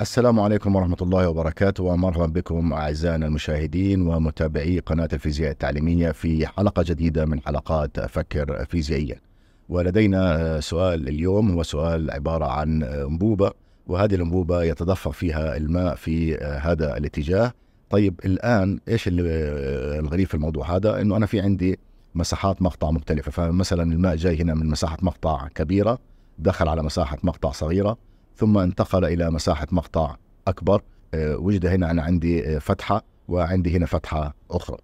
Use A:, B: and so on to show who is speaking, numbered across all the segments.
A: السلام عليكم ورحمة الله وبركاته ومرحبا بكم أعزائنا المشاهدين ومتابعي قناة الفيزياء التعليمية في حلقة جديدة من حلقات فكر فيزيائيا ولدينا سؤال اليوم هو سؤال عبارة عن أنبوبة وهذه الأنبوبة يتدفق فيها الماء في هذا الاتجاه طيب الآن إيش الغريب في الموضوع هذا أنه أنا في عندي مساحات مقطع مختلفة فمثلا الماء جاي هنا من مساحة مقطع كبيرة دخل على مساحة مقطع صغيرة ثم انتقل إلى مساحة مقطع أكبر آه، وجد هنا أنا عندي آه، فتحة وعندي هنا فتحة أخرى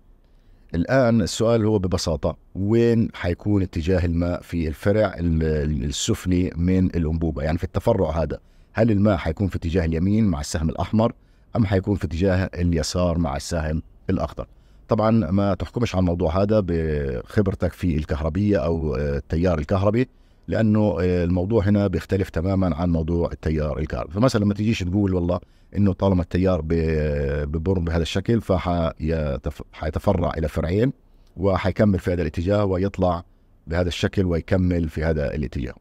A: الآن السؤال هو ببساطة وين حيكون اتجاه الماء في الفرع السفلي من الأنبوبة يعني في التفرع هذا هل الماء حيكون في اتجاه اليمين مع السهم الأحمر أم حيكون في اتجاه اليسار مع السهم الأخضر طبعا ما تحكمش على الموضوع هذا بخبرتك في الكهربية أو آه، التيار الكهربي لانه آه، الموضوع هنا بيختلف تماما عن موضوع التيار الكار فمثلا ما تجيش تقول والله انه طالما التيار ببر بهذا الشكل فحيتفرع الى فرعين وحيكمل في هذا الاتجاه ويطلع بهذا الشكل ويكمل في هذا الاتجاه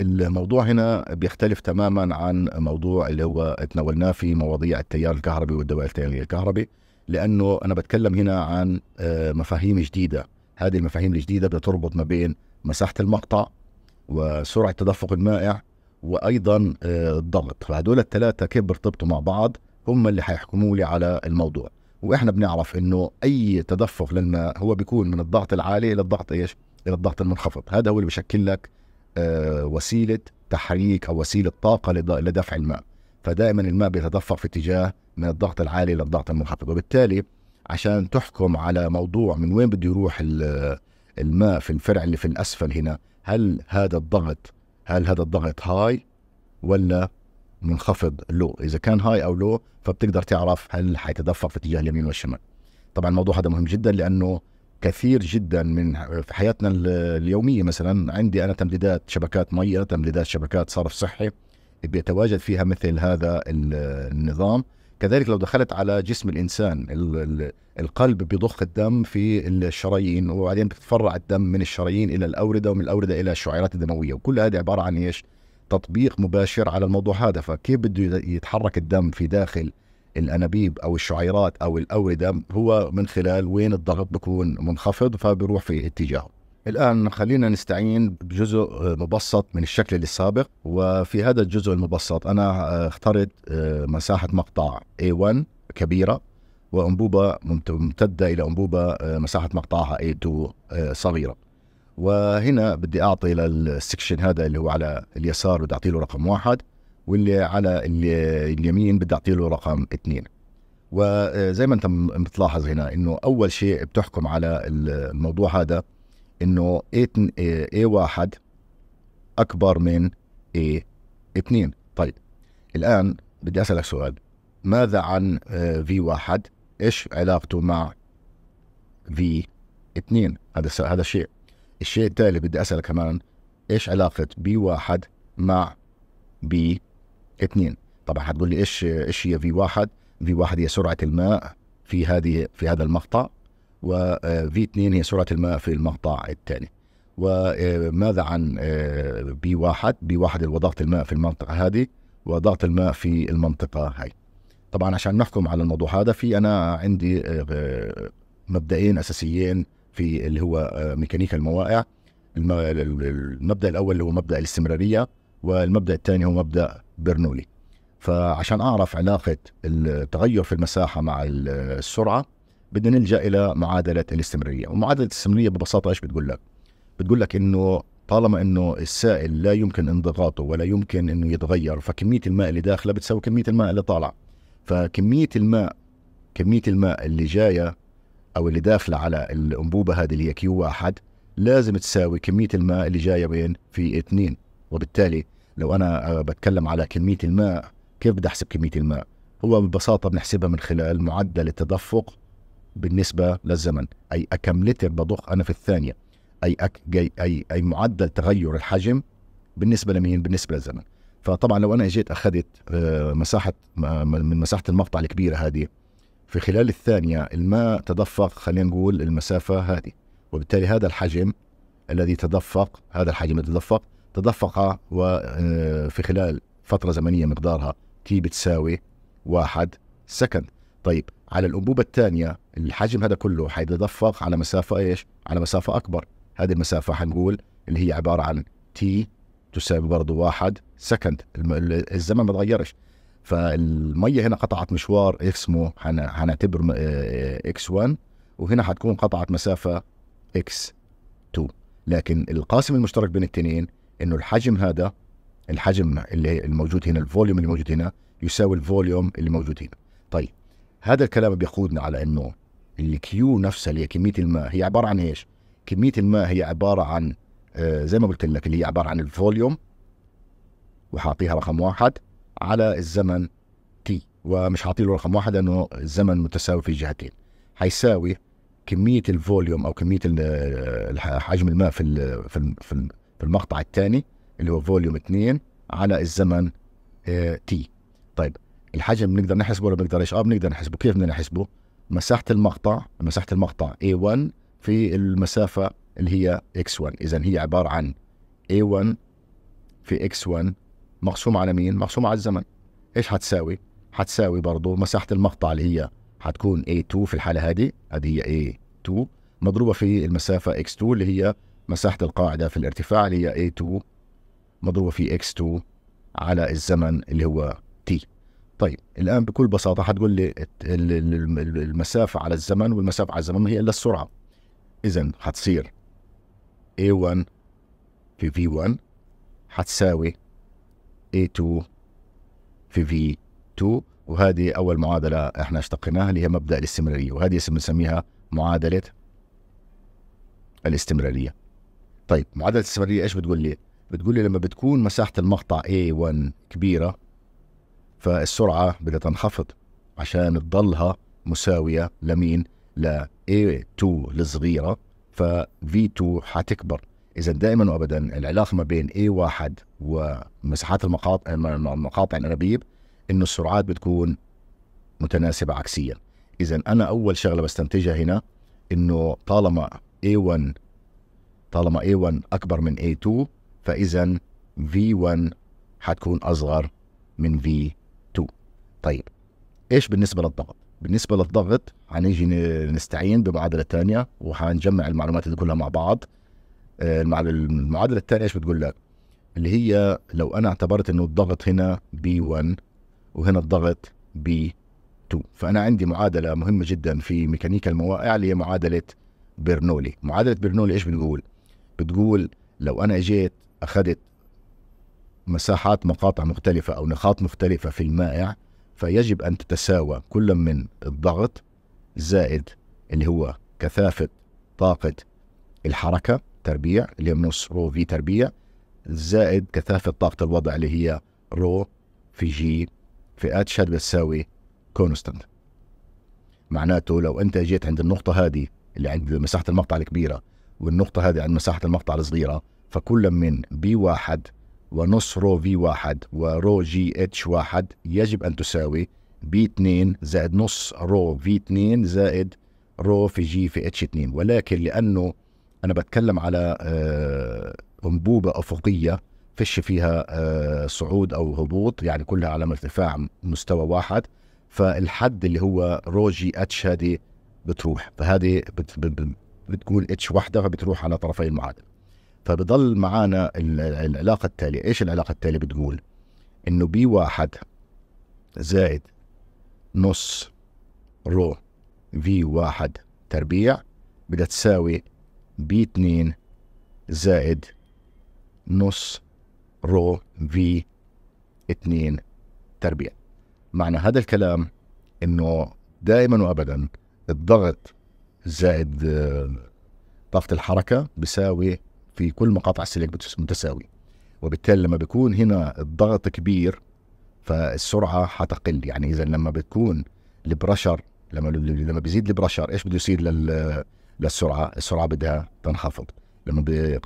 A: الموضوع هنا بيختلف تماما عن موضوع اللي هو تناولناه في مواضيع التيار الكهربي والدوائر التيار الكهربي لانه انا بتكلم هنا عن آه، مفاهيم جديده هذه المفاهيم الجديده بتربط ما بين مساحه المقطع وسرعه تدفق المائع وايضا آه، الضغط فهدول الثلاثه كيف بيرتبطوا مع بعض هم اللي حيحكموا لي على الموضوع واحنا بنعرف انه اي تدفق للماء هو بيكون من الضغط العالي الى الضغط ايش الى الضغط المنخفض هذا هو اللي بشكل لك آه، وسيله تحريك او وسيله طاقه لدفع الماء فدائما الماء بيتدفق في اتجاه من الضغط العالي الى الضغط المنخفض وبالتالي عشان تحكم على موضوع من وين بده يروح الماء في الفرع اللي في الاسفل هنا هل هذا الضغط هل هذا الضغط هاي ولا منخفض لو اذا كان هاي او لو فبتقدر تعرف هل حيتدفق في اتجاه اليمين والشمال طبعا الموضوع هذا مهم جدا لانه كثير جدا من في حياتنا اليوميه مثلا عندي انا تمديدات شبكات ميه تمديدات شبكات صرف صحي بيتواجد فيها مثل هذا النظام كذلك لو دخلت على جسم الانسان القلب بيضخ الدم في الشرايين وبعدين بتتفرع الدم من الشرايين الى الاورده ومن الاورده الى الشعيرات الدمويه وكل هذه عباره عن ايش؟ تطبيق مباشر على الموضوع هذا فكيف بده يتحرك الدم في داخل الانابيب او الشعيرات او الاورده هو من خلال وين الضغط بيكون منخفض فبيروح في اتجاهه الآن خلينا نستعين بجزء مبسط من الشكل السابق وفي هذا الجزء المبسط أنا آه، اخترت آه، مساحة مقطع A1 كبيرة وأنبوبة ممتدة إلى أنبوبة آه، مساحة مقطعها A2 صغيرة وهنا بدي أعطي للسكشن هذا اللي هو على اليسار بدي أعطي له رقم واحد واللي على اليمين بدي أعطي له رقم اثنين وزي ما أنت بتلاحظ هنا إنه أول شيء بتحكم على الموضوع هذا انه اي واحد اكبر من اي اثنين طيب الان بدي اسالك سؤال ماذا عن في آه، واحد ايش علاقته مع في اثنين هذا هذا الشيء الشيء التالي بدي اسالك كمان ايش علاقه بي واحد مع بي اثنين طبعا حتقول لي ايش ايش هي في واحد في واحد هي سرعه الماء في هذه في هذا المقطع وفي 2 آه، هي سرعه الماء في المقطع الثاني وماذا آه، عن بي 1 بي 1 هو ضغط الماء في المنطقه هذه وضغط الماء في المنطقه هاي طبعا عشان نحكم على الموضوع هذا في انا عندي آه، مبدئين اساسيين في اللي هو ميكانيكا الموائع المبدا الاول اللي هو مبدا الاستمراريه والمبدا الثاني هو مبدا برنولي فعشان اعرف علاقه التغير في المساحه مع السرعه بدنا نلجا الى معادله الاستمراريه، ومعادله الاستمراريه ببساطه ايش بتقول لك؟ بتقول لك انه طالما انه السائل لا يمكن انضغاطه ولا يمكن انه يتغير فكميه الماء اللي داخله بتساوي كميه الماء اللي طالعه. فكميه الماء كميه الماء اللي جايه او اللي داخله على الانبوبه هذه اللي هي كيو واحد لازم تساوي كميه الماء اللي جايه وين؟ في اثنين، وبالتالي لو انا بتكلم على كميه الماء كيف بدي احسب كميه الماء؟ هو ببساطه بنحسبها من خلال معدل التدفق بالنسبه للزمن اي كم لتر بضخ انا في الثانيه اي أك جي اي اي معدل تغير الحجم بالنسبه لمين بالنسبه للزمن فطبعا لو انا جيت اخذت آه، مساحه من مساحه المقطع الكبيره هذه في خلال الثانيه الماء تدفق خلينا نقول المسافه هذه وبالتالي هذا الحجم الذي تدفق هذا الحجم الذي تدفق تدفق وفي آه، خلال فتره زمنيه مقدارها تي بتساوي واحد سكند طيب على الانبوبه الثانيه الحجم هذا كله حيتدفق على مسافه ايش؟ على مسافه اكبر هذه المسافه حنقول اللي هي عباره عن تي تساوي برضه واحد سكند الزمن ما تغيرش فالميه هنا قطعت مشوار اسمه حنعتبر اكس آه، 1 وهنا حتكون قطعت مسافه اكس 2 لكن القاسم المشترك بين التنين انه الحجم هذا الحجم اللي الموجود هنا الفوليوم اللي موجود هنا يساوي الفوليوم اللي موجود هنا طيب هذا الكلام بيقودنا على انه الكيو نفسها اللي هي كميه الماء هي عباره عن ايش؟ كميه الماء هي عباره عن آه، زي ما قلت لك اللي هي عباره عن الفوليوم وحاعطيها رقم واحد على الزمن تي ومش حاعطي له رقم واحد لانه الزمن متساوي في الجهتين حيساوي كميه الفوليوم او كميه آه، حجم الماء في في في المقطع الثاني اللي هو فوليوم 2 على الزمن تي آه، طيب الحجم بنقدر نحسبه ولا بنقدرش؟ اه بنقدر نحسبه، كيف بدنا نحسبه؟ مساحة المقطع مساحة المقطع A1 في المسافة اللي هي X1 إذا هي عبارة عن A1 في X1 مقسومة على مين؟ مقسومة على الزمن إيش حتساوي؟ حتساوي برضه مساحة المقطع اللي هي حتكون A2 في الحالة هذه هذه هي A2 مضروبة في المسافة X2 اللي هي مساحة القاعدة في الارتفاع اللي هي A2 مضروبة في X2 على الزمن اللي هو T طيب الان بكل بساطه حتقول لي المسافه على الزمن والمسافه على الزمن ما هي الا السرعه اذا حتصير A1 في V1 حتساوي A2 في V2 وهذه اول معادله احنا اشتقيناها اللي هي مبدا الاستمراريه وهذه بنسميها معادله الاستمراريه طيب معادله الاستمراريه ايش بتقول لي بتقول لي لما بتكون مساحه المقطع A1 كبيره فالسرعه بدها تنخفض عشان تضلها مساويه لمين؟ ل A2 الصغيره ف V2 حتكبر اذا دائما وابدا العلاقه ما بين A1 ومساحات المقاطع المقاطع الانابيب انه السرعات بتكون متناسبه عكسيا اذا انا اول شغله بستنتجها هنا انه طالما A1 طالما A1 اكبر من A2 فاذا V1 حتكون اصغر من V2 طيب ايش بالنسبه للضغط؟ بالنسبه للضغط هنيجي نستعين بمعادله ثانيه وهنجمع المعلومات دي كلها مع بعض آه، المعادله الثانيه ايش بتقول لك؟ اللي هي لو انا اعتبرت انه الضغط هنا بي 1 وهنا الضغط بي 2 فانا عندي معادله مهمه جدا في ميكانيكا الموائع اللي هي معادله برنولي معادله برنولي ايش بتقول؟ بتقول لو انا اجيت اخذت مساحات مقاطع مختلفه او نقاط مختلفه في المائع فيجب أن تتساوى كل من الضغط زائد اللي هو كثافة طاقة الحركة تربيع اللي هي نص رو في تربيع زائد كثافة طاقة الوضع اللي هي رو في جي في اتش هذا بتساوي كونستنت معناته لو انت جيت عند النقطة هذه اللي عند مساحة المقطع الكبيرة والنقطة هذه عند مساحة المقطع الصغيرة فكل من بي واحد ونص رو في واحد ورو جي اتش واحد يجب أن تساوي بي 2 زائد نص رو في 2 زائد رو في جي في اتش 2 ولكن لأنه أنا بتكلم على آه، أنبوبة أفقية فش فيها آه، صعود أو هبوط يعني كلها على ارتفاع مستوى واحد فالحد اللي هو رو جي اتش هذه بتروح فهذه بتقول اتش واحدة فبتروح على طرفي المعادلة فبضل معانا العلاقه التاليه ايش العلاقه التاليه بتقول انه بي واحد زائد نص رو في واحد تربيع بدها تساوي بي اثنين زائد نص رو في اثنين تربيع معنى هذا الكلام انه دائما وابدا الضغط زائد آه، طاقة الحركة بيساوي في كل مقاطع السلك متساوي وبالتالي لما بيكون هنا الضغط كبير فالسرعه حتقل يعني اذا لما بتكون البرشر لما لما بيزيد البرشر ايش بده يصير لل للسرعه السرعه بدها تنخفض لما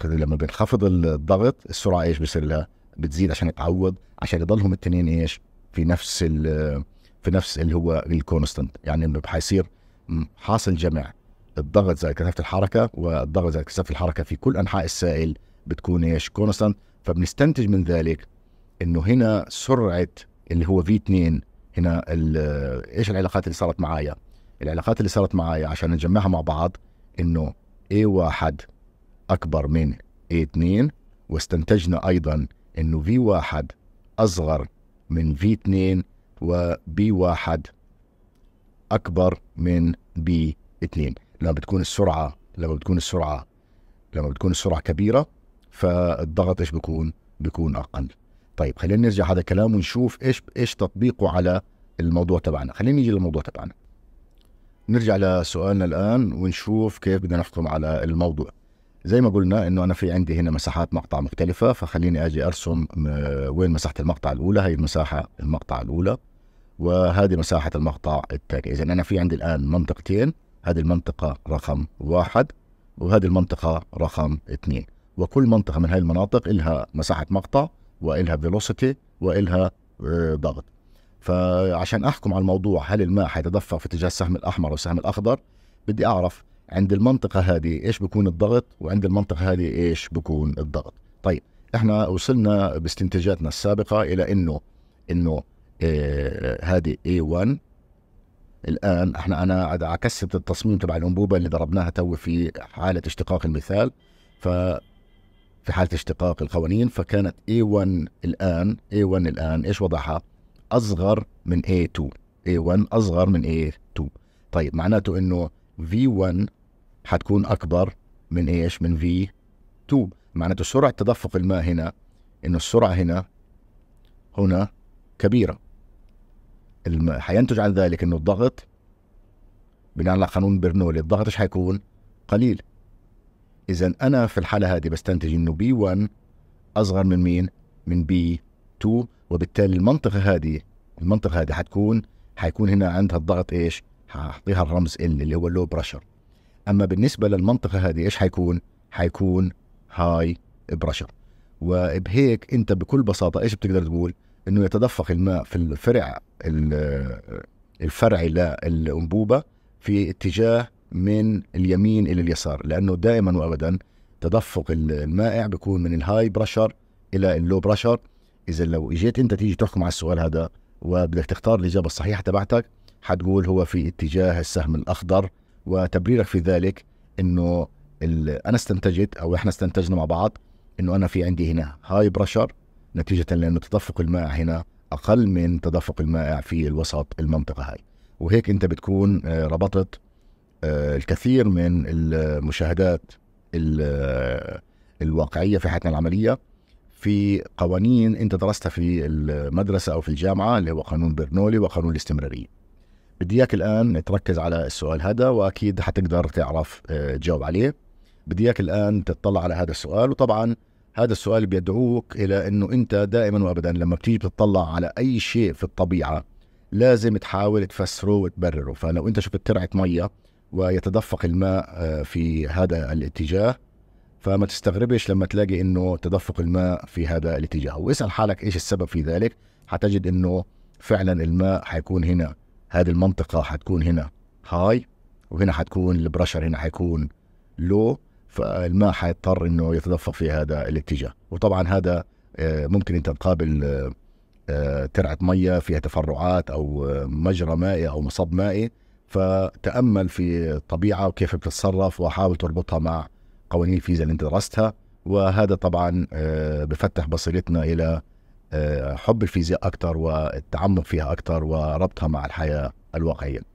A: لما بينخفض الضغط السرعه ايش بيصير لها بتزيد عشان يتعوض عشان يضلهم الاثنين ايش في نفس في نفس اللي هو الكونستنت يعني انه حيصير حاصل جمع الضغط زائد كثافه الحركه والضغط زائد كثافه الحركه في كل انحاء السائل بتكون ايش؟ كونستانت فبنستنتج من ذلك انه هنا سرعه اللي هو في 2 هنا ايش العلاقات اللي صارت معايا؟ العلاقات اللي صارت معايا عشان نجمعها مع بعض انه A1 اكبر من A2 واستنتجنا ايضا انه في 1 اصغر من في 2 وB1 اكبر من B2 لما بتكون السرعه لما بتكون السرعه لما بتكون السرعه كبيره فالضغط ايش بيكون؟ بيكون اقل. طيب خلينا نرجع هذا الكلام ونشوف ايش ايش تطبيقه على الموضوع تبعنا، خلينا نيجي للموضوع تبعنا. نرجع لسؤالنا الان ونشوف كيف بدنا نحكم على الموضوع. زي ما قلنا انه انا في عندي هنا مساحات مقطع مختلفه فخليني اجي ارسم آه، وين مساحه المقطع الاولى هي المساحه المقطع الاولى وهذه مساحه المقطع الثاني اذا انا في عندي الان منطقتين هذه المنطقة رقم واحد وهذه المنطقة رقم اثنين وكل منطقة من هذه المناطق إلها مساحة مقطع وإلها فيلوسيتي وإلها آه، ضغط فعشان أحكم على الموضوع هل الماء حيتدفق في اتجاه السهم الأحمر والسهم الأخضر بدي أعرف عند المنطقة هذه إيش بكون الضغط وعند المنطقة هذه إيش بكون الضغط طيب احنا وصلنا باستنتاجاتنا السابقة إلى إنه إنه آه، هذه A1 الان احنا انا عكست التصميم تبع الانبوبه اللي ضربناها تو في حاله اشتقاق المثال ف في حاله اشتقاق القوانين فكانت A1 الان A1 الان ايش وضعها؟ اصغر من A2 A1 اصغر من A2 طيب معناته انه V1 حتكون اكبر من ايش؟ من V2 معناته سرعه تدفق الماء هنا انه السرعه هنا هنا كبيره هينتج عن ذلك انه الضغط بناء على قانون برنولي الضغط ايش حيكون؟ قليل اذا انا في الحاله هذه بستنتج انه بي 1 اصغر من مين؟ من بي 2 وبالتالي المنطقه هذه المنطقه هذه حتكون حيكون هنا عندها الضغط ايش؟ حاعطيها الرمز ال اللي هو اللو بريشر اما بالنسبه للمنطقه هذه ايش حيكون؟ حيكون هاي بريشر وبهيك انت بكل بساطه ايش بتقدر تقول؟ انه يتدفق الماء في الفرع الفرعي للانبوبه في اتجاه من اليمين الى اليسار لانه دائما وابدا تدفق المائع بيكون من الهاي برشر الى اللو برشر اذا لو اجيت انت تيجي تحكم على السؤال هذا وبدك تختار الاجابه الصحيحه تبعتك حتقول هو في اتجاه السهم الاخضر وتبريرك في ذلك انه انا استنتجت او احنا استنتجنا مع بعض انه انا في عندي هنا هاي برشر نتيجة لأنه تدفق المائع هنا أقل من تدفق المائع في الوسط المنطقة هاي وهيك أنت بتكون آه، ربطت آه، الكثير من المشاهدات آه، الواقعية في حياتنا العملية في قوانين أنت درستها في المدرسة أو في الجامعة اللي هو قانون برنولي وقانون الاستمرارية بدي اياك الان تركز على السؤال هذا واكيد حتقدر تعرف تجاوب عليه بدي اياك الان تطلع على هذا السؤال وطبعا هذا السؤال بيدعوك الى انه انت دائما وابدا لما بتيجي بتطلع على اي شيء في الطبيعه لازم تحاول تفسره وتبرره فلو انت شفت ترعه ميه ويتدفق الماء آه، في هذا الاتجاه فما تستغربش لما تلاقي انه تدفق الماء في هذا الاتجاه واسال حالك ايش السبب في ذلك حتجد انه فعلا الماء حيكون هنا هذه المنطقه حتكون هنا هاي وهنا حتكون البرشر هنا حيكون لو فالماء حيضطر انه يتدفق في هذا الاتجاه وطبعا هذا آه، ممكن انت تقابل آه، آه، ترعه ميه فيها تفرعات او مجرى مائي او مصب مائي فتامل في الطبيعه وكيف بتتصرف وحاول تربطها مع قوانين الفيزياء اللي انت درستها وهذا طبعا بفتح بصيرتنا الى حب الفيزياء اكثر والتعمق فيها اكثر وربطها مع الحياه الواقعيه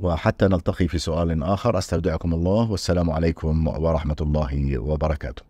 A: وحتى نلتقي في سؤال آخر أستودعكم الله والسلام عليكم ورحمة الله وبركاته